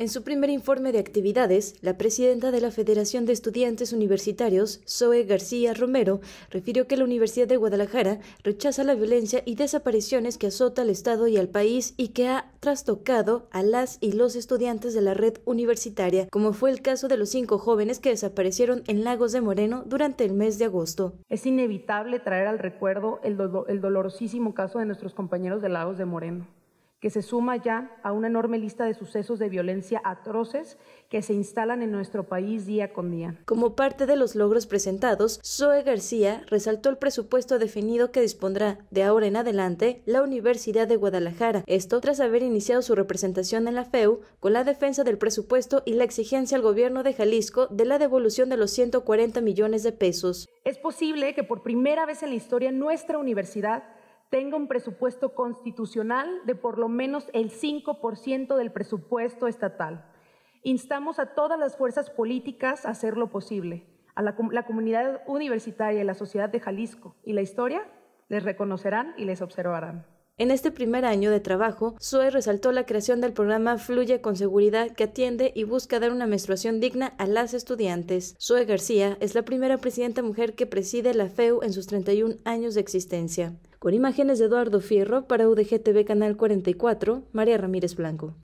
En su primer informe de actividades, la presidenta de la Federación de Estudiantes Universitarios, Zoe García Romero, refirió que la Universidad de Guadalajara rechaza la violencia y desapariciones que azota al Estado y al país y que ha trastocado a las y los estudiantes de la red universitaria, como fue el caso de los cinco jóvenes que desaparecieron en Lagos de Moreno durante el mes de agosto. Es inevitable traer al recuerdo el, el dolorosísimo caso de nuestros compañeros de Lagos de Moreno que se suma ya a una enorme lista de sucesos de violencia atroces que se instalan en nuestro país día con día. Como parte de los logros presentados, Zoe García resaltó el presupuesto definido que dispondrá de ahora en adelante la Universidad de Guadalajara, esto tras haber iniciado su representación en la FEU con la defensa del presupuesto y la exigencia al gobierno de Jalisco de la devolución de los 140 millones de pesos. Es posible que por primera vez en la historia nuestra universidad tenga un presupuesto constitucional de por lo menos el 5% del presupuesto estatal. Instamos a todas las fuerzas políticas a hacer lo posible. A la, comunidad universitaria y la sociedad de Jalisco y la historia les reconocerán y les observarán. En este primer año de trabajo, SUE resaltó la creación del programa Fluye con Seguridad que atiende y busca dar una menstruación digna a las estudiantes. SUE García es la primera presidenta mujer que preside la FEU en sus 31 años de existencia. Con imágenes de Eduardo Fierro para UDGTV Canal 44, María Ramírez Blanco.